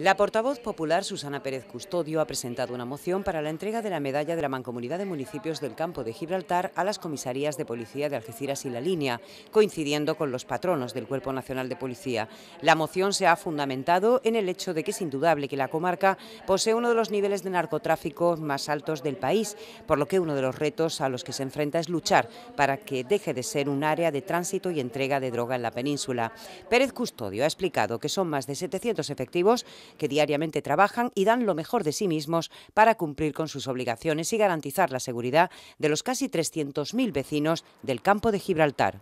La portavoz popular Susana Pérez Custodio ha presentado una moción para la entrega de la medalla de la Mancomunidad de Municipios del Campo de Gibraltar a las comisarías de policía de Algeciras y La Línea, coincidiendo con los patronos del Cuerpo Nacional de Policía. La moción se ha fundamentado en el hecho de que es indudable que la comarca posee uno de los niveles de narcotráfico más altos del país, por lo que uno de los retos a los que se enfrenta es luchar para que deje de ser un área de tránsito y entrega de droga en la península. Pérez Custodio ha explicado que son más de 700 efectivos que diariamente trabajan y dan lo mejor de sí mismos para cumplir con sus obligaciones y garantizar la seguridad de los casi 300.000 vecinos del campo de Gibraltar.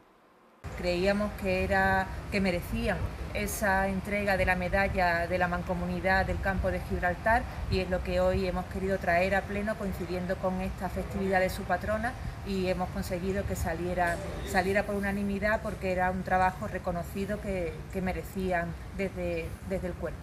Creíamos que, era, que merecían esa entrega de la medalla de la mancomunidad del campo de Gibraltar y es lo que hoy hemos querido traer a pleno coincidiendo con esta festividad de su patrona y hemos conseguido que saliera, por unanimidad porque era un trabajo reconocido que, que merecían desde, desde el cuerpo.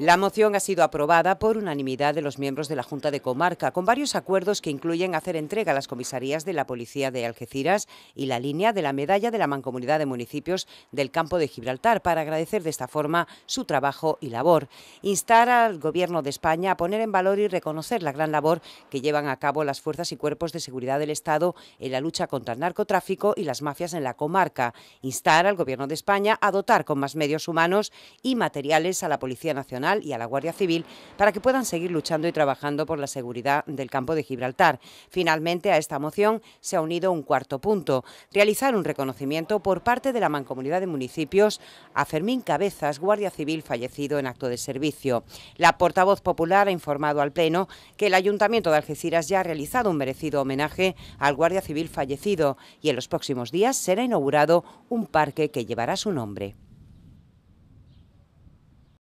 La moción ha sido aprobada por unanimidad de los miembros de la Junta de Comarca, con varios acuerdos que incluyen hacer entrega a las comisarías de la Policía de Algeciras y la línea de la Medalla de la Mancomunidad de Municipios del Campo de Gibraltar para agradecer de esta forma su trabajo y labor. Instar al Gobierno de España a poner en valor y reconocer la gran labor que llevan a cabo las fuerzas y cuerpos de seguridad del Estado en la lucha contra el narcotráfico y las mafias en la comarca. Instar al Gobierno de España a dotar con más medios humanos y materiales a la Policía Nacional y a la Guardia Civil para que puedan seguir luchando y trabajando por la seguridad del campo de Gibraltar. Finalmente, a esta moción se ha unido un cuarto punto, realizar un reconocimiento por parte de la Mancomunidad de Municipios a Fermín Cabezas, Guardia Civil fallecido en acto de servicio. La portavoz popular ha informado al Pleno que el Ayuntamiento de Algeciras ya ha realizado un merecido homenaje al Guardia Civil fallecido y en los próximos días será inaugurado un parque que llevará su nombre.